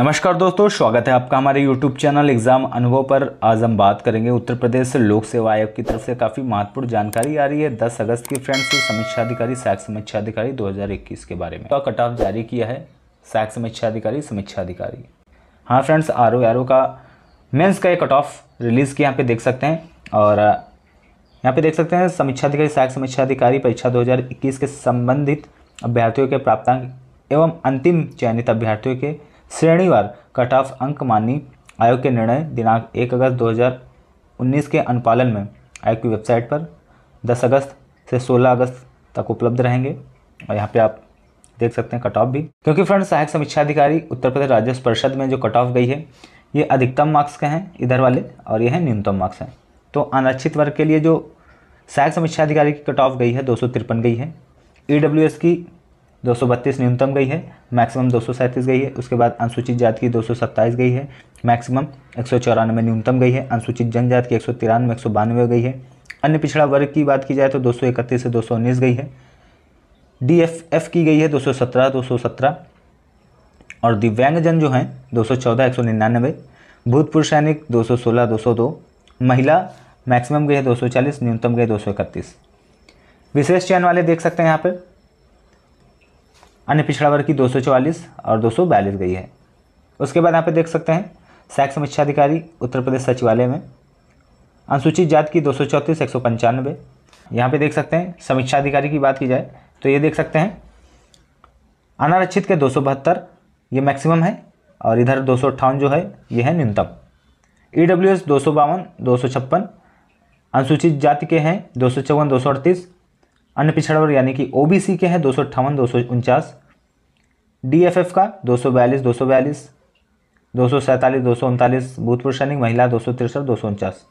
नमस्कार दोस्तों स्वागत है आपका हमारे यूट्यूब चैनल एग्जाम अनुभव पर आज हम बात करेंगे उत्तर प्रदेश लोक सेवा आयोग की तरफ से काफ़ी महत्वपूर्ण जानकारी आ रही है 10 अगस्त की फ्रेंड्स समीक्षा अधिकारी सहायक अधिकारी 2021 के बारे में तो कट ऑफ जारी किया है सहायक समीक्षा अधिकारी हाँ friends R O R O का मेन्स का कट ऑफ रिलीज़ किया यहाँ पे देख सकते हैं और यहाँ पे देख सकते हैं समीक्षा अधिकारी सहायक अधिकारी परीक्षा दो के संबंधित अभ्यर्थियों के प्राप्तांक एवं अंतिम चयनित अभ्यर्थियों के श्रेणीवार कट ऑफ अंक मानी आयोग के निर्णय दिनांक एक अगस्त 2019 के अनुपालन में आयोग की वेबसाइट पर 10 अगस्त से 16 अगस्त तक उपलब्ध रहेंगे और यहाँ पे आप देख सकते हैं कट ऑफ भी क्योंकि फ्रेंड्स सहायक समीक्षा अधिकारी उत्तर प्रदेश राजस्व परिषद में जो कट ऑफ गई है ये अधिकतम मार्क्स के हैं इधर वाले और ये हैं न्यूनतम मार्क्स हैं तो अनरक्षित वर्ग के लिए जो सहायक समीक्षा अधिकारी की कट ऑफ गई है दो गई है ई e की दो न्यूनतम गई है मैक्सिमम दो गई है उसके बाद अनुसूचित जाति की दो गई है मैक्सिमम एक न्यूनतम गई है अनुसूचित जनजाति की एक सौ तिरानवे एक सौ बानवे गई है अन्य पिछड़ा वर्ग की बात की जाए तो दो सौ इकतीस से दो सौ उन्नीस गई है डी एफ एफ की गई है दो सौ सत्रह दो सौ सत्रह और दिव्यांगजन जो हैं दो सौ चौदह एक सौ निन्यानवे भूतपूर्व सैनिक दो सौ सोलह दो सौ दो महिला मैक्सिमम गई है दो सौ चालीस न्यूनतम गई दो सौ इकतीस विशेष चयन वाले देख सकते हैं यहाँ पर अन्य पिछड़ा वर्ग की दो और दो गई है उसके बाद यहाँ पे देख सकते हैं सहायक अधिकारी उत्तर प्रदेश सचिवालय में अनुसूचित जाति की दो सौ चौंतीस एक सौ पंचानवे यहाँ पर देख सकते हैं समीक्षा अधिकारी की बात की जाए तो ये देख सकते हैं अनारक्षित के दो सौ बहत्तर ये मैक्सिमम है और इधर दो सौ अट्ठावन जो है ये है न्यूनतम ई डब्ल्यू एस दो सौ बावन दो सौ छप्पन अनुसूचित जाति के हैं दो सौ चौवन दो सौ अड़तीस अन्य पिछड़ा वर्ग यानी कि ओबीसी के हैं दो सौ अट्ठावन दो सौ उनचास डीएफएफ का दो सौ बयालीस दो सौ बयालीस दो सौ सैंतालीस दो सौ उनतालीस भूतपूर्व सैनिक महिला दो सौ तिरसठ दो सौ उनचास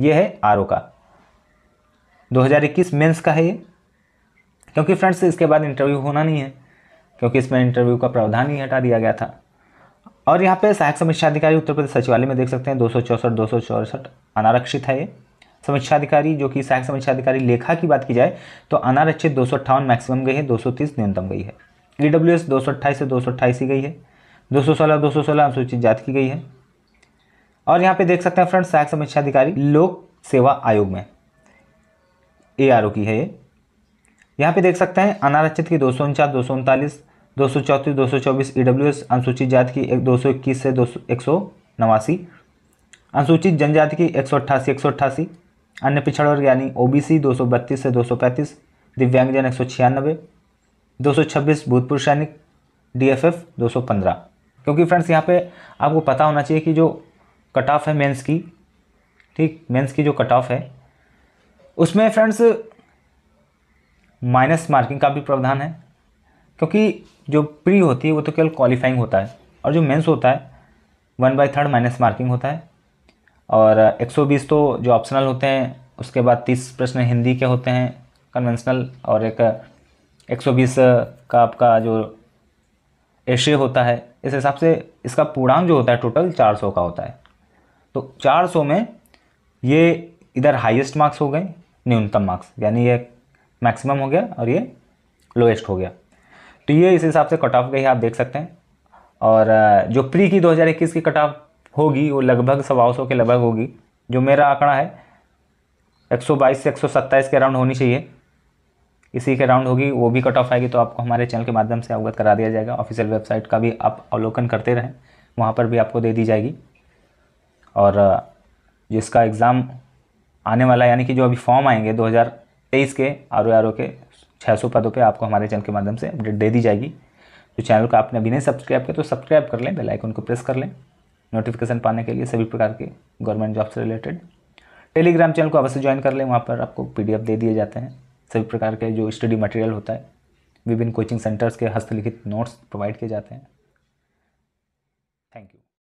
ये है आर का 2021 मेंस का है ये क्योंकि फ्रेंड्स इसके बाद इंटरव्यू होना नहीं है क्योंकि इसमें इंटरव्यू का प्रावधान ही हटा दिया गया था और यहाँ पे सहायक समीक्षा अधिकारी उत्तर प्रदेश सचिवालय में देख सकते हैं दो सौ चौंसठ दो सौ चौसठ अनारक्षित है ये समीक्षाधिकारी जो कि सहायक समीक्षा अधिकारी लेखा की बात की जाए तो अनारक्षित दो मैक्सिमम गई है दो न्यूनतम गई है ई डब्ल्यू एस दो से दो ही गई है दो सौ सोलह दो सौ सोलह अनुसूचित जाति की गई है और यहाँ पे देख सकते हैं फ्रेंड सहायक अधिकारी लोक सेवा आयोग में ए आर ओ की है ये यहाँ पे देख सकते हैं अनारक्षित की दो सौ उनचास दो सौ उनतालीस दो सौ चौंतीस दो सौ चौबीस ई डब्ल्यू एस अनुसूचित जाति की एक दो सौ इक्कीस से दो सौ एक सौ नवासी अनुसूचित जनजाति की एक सौ अट्ठासी एक सौ अट्ठासी अन्य पिछड़ वर्ग यानी ओबीसी 232 से 235 दिव्यांगजन एक सौ छियानबे दो भूतपूर्व सैनिक डीएफएफ 215 क्योंकि फ्रेंड्स यहाँ पे आपको पता होना चाहिए कि जो कट ऑफ है मेंस की ठीक मेंस की जो कट ऑफ है उसमें फ्रेंड्स माइनस मार्किंग का भी प्रावधान है क्योंकि जो प्री होती है वो तो केवल क्वालिफाइंग होता है और जो मेंस होता है one by third minus marking होता है और 120 तो जो ऑप्शनल होते हैं उसके बाद 30 प्रश्न हिंदी के होते हैं कन्वेंशनल और एक 120 का आपका जो एशे होता है इस हिसाब से इसका पूर्णांक जो होता है टोटल 400 का होता है तो 400 में ये इधर हाईएस्ट मार्क्स हो गए न्यूनतम मार्क्स यानी ये मैक्सिमम हो गया और ये लोएस्ट हो गया तो ये इस हिसाब से कट ऑफ गई आप देख सकते हैं और जो प्री की 2021 की कट ऑफ होगी वो लगभग सवा सौ के लगभग होगी जो मेरा आंकड़ा है 122 से 127 के राउंड होनी चाहिए इसी के राउंड होगी वो भी कट ऑफ आएगी तो आपको हमारे चैनल के माध्यम से अवगत करा दिया जाएगा ऑफिशियल वेबसाइट का भी आप अवलोकन करते रहें वहाँ पर भी आपको दे दी जाएगी और जिसका एग्ज़ाम आने वाला यानी कि जो अभी फॉर्म आएंगे 2023 के आर ओ आर ओ के छः सौ पदों पर आपको हमारे चैनल के माध्यम से अपडेट दे दी जाएगी जो तो चैनल को आपने अभी नहीं सब्सक्राइब किया तो सब्सक्राइब कर लें बेल आइकन को प्रेस कर लें नोटिफिकेशन पाने के लिए सभी प्रकार के गवर्नमेंट जॉब से रिलेटेड टेलीग्राम चैनल को अवश्य ज्वाइन कर लें वहाँ पर आपको पी दे दिए जाते हैं सभी प्रकार के जो स्टडी मटेरियल होता है विभिन्न कोचिंग सेंटर्स के हस्तलिखित नोट्स प्रोवाइड किए जाते हैं